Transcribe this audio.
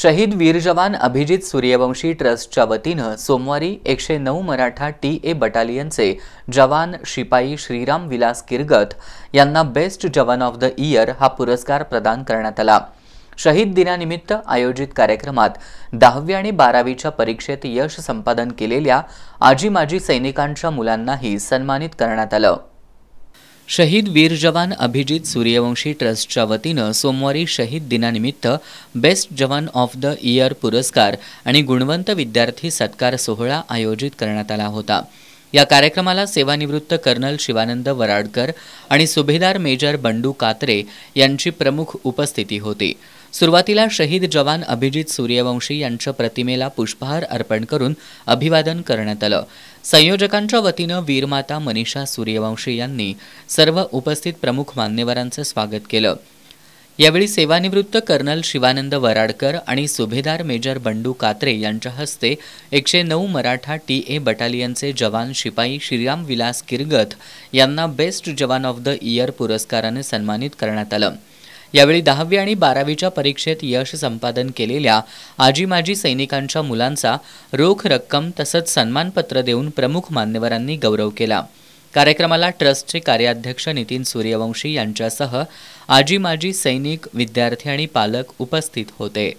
शहीद वीर जवान अभिजित सूर्यवंशी ट्रस्टच्या वतीनं सोमवारी एकशे नऊ मराठा टी ए बटालियनचे जवान शिपाई श्रीराम विलास किरगत यांना बेस्ट जवान ऑफ द इयर हा पुरस्कार प्रदान करण्यात आला शहीद दिनानिमित्त आयोजित कार्यक्रमात दहावी आणि बारावीच्या परीक्षेत यश संपादन केलेल्या आजी माजी सैनिकांच्या मुलांनाही सन्मानित करण्यात आलं शहीद वीर जवान अभिजित सूर्यवंशी ट्रस्टच्या वतीनं सोमवारी शहीद दिनानिमित्त बेस्ट जवान ऑफ द इयर पुरस्कार आणि गुणवंत विद्यार्थी सत्कार सोहळा आयोजित करण्यात आला होता या कार्यक्रमाला सेवानिवृत्त कर्नल शिवानंद वराडकर आणि सुभेदार मेजर बंडू कात्रे यांची प्रमुख उपस्थिती होती सुरुवातीला शहीद जवान अभिजित सूर्यवंशी यांच्या प्रतिमेला पुष्पहार अर्पण करून अभिवादन करण्यात आलं संयोजकांच्या वतीनं वीरमाता मनीषा सूर्यवंशी यांनी सर्व उपस्थित प्रमुख मान्यवरांचं स्वागत केलं यावेळी सेवानिवृत्त कर्नल शिवानंद वराडकर आणि सुभेदार मेजर बंडू कात्रे यांच्या हस्ते एकशे नऊ मराठा टी ए बटालियनचे जवान शिपाई श्रीराम विलास किरगत यांना बेस्ट जवान ऑफ द इयर पुरस्काराने सन्मानित करण्यात आलं यावेळी दहावी आणि बारावीच्या परीक्षेत यश संपादन केलेल्या आजी माजी सैनिकांच्या मुलांचा रोख रक्कम तसंच सन्मानपत्र देऊन प्रमुख मान्यवरांनी गौरव केला कार्यक्रमाला ट्रस्टचे कार्याध्यक्ष नितीन सूर्यवंशी यांच्यासह आजी माजी सैनिक विद्यार्थी आणि पालक उपस्थित होते